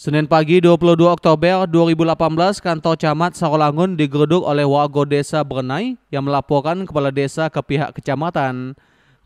Senin pagi 22 Oktober 2018, kantor camat Sarolangun digeruduk oleh warga desa bernai yang melaporkan kepala desa ke pihak kecamatan.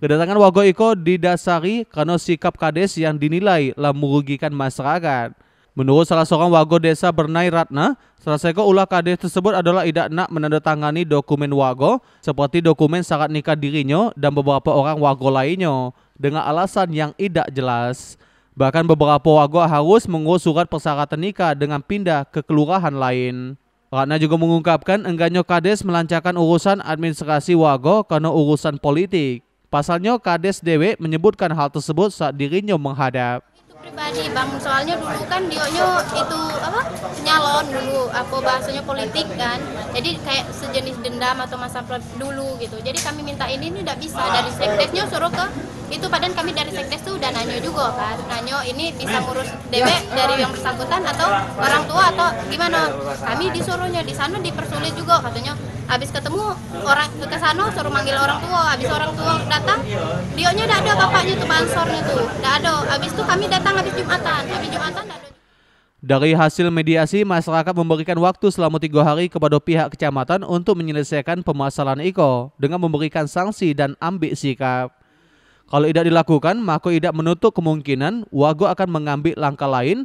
Kedatangan warga Iko didasari karena sikap kades yang dinilai telah merugikan masyarakat. Menurut salah seorang warga desa Bernai Ratna, salah seekor ulah kades tersebut adalah tidak nak menandatangani dokumen wago seperti dokumen syarat nikah dirinya dan beberapa orang wago lainnya dengan alasan yang tidak jelas. Bahkan beberapa warga harus mengurus surat persyaratan nikah dengan pindah ke kelurahan lain. Ratna juga mengungkapkan enggaknya Kades melancarkan urusan administrasi warga karena urusan politik. Pasalnya Kades Dewe menyebutkan hal tersebut saat dirinya menghadap pribadi bang soalnya dulu kan dionyo itu apa nyalon dulu apa bahasanya politik kan jadi kayak sejenis dendam atau masa dulu gitu jadi kami minta ini ini tidak bisa dari sekdesnya suruh ke itu padahal kami dari iya. sekdes tuh udah nanya juga kan nanya ini bisa iya. ngurus DB iya. dari yang bersangkutan atau orang tua atau gimana kami disuruhnya di sana dipersulit juga katanya habis ketemu orang ke sana suruh manggil orang tua habis orang tua datang dionya tidak ada bapaknya tuh mansornya tuh tidak ada habis itu kami datang habis jumatan habis jumatan dari hasil mediasi, masyarakat memberikan waktu selama tiga hari kepada pihak kecamatan untuk menyelesaikan permasalahan Iko dengan memberikan sanksi dan ambil sikap. Kalau tidak dilakukan, maka tidak menutup kemungkinan Wago akan mengambil langkah lain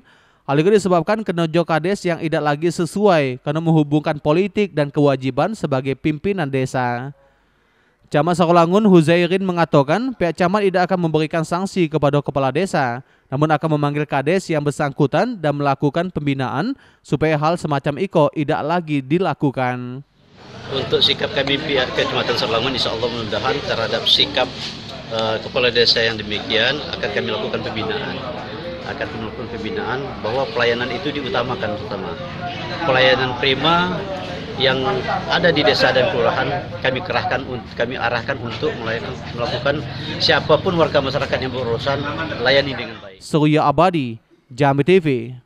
hal itu disebabkan kenojo kades yang tidak lagi sesuai karena menghubungkan politik dan kewajiban sebagai pimpinan desa. Camat Sakolangun Huzairin mengatakan pihak camat tidak akan memberikan sanksi kepada kepala desa, namun akan memanggil kades yang bersangkutan dan melakukan pembinaan supaya hal semacam iko tidak lagi dilakukan. Untuk sikap kami pihak Kecamatan Sakolangun insya Allah mudah-mudahan terhadap sikap Eh, kepala desa yang demikian akan kami lakukan pembinaan akan melakukan pembinaan bahwa pelayanan itu diutamakan terutama pelayanan prima yang ada di desa dan kelurahan kami kerahkan kami arahkan untuk melakukan, melakukan siapapun warga masyarakat yang berurusan layani dengan baik. Surya Abadi, Jambi TV.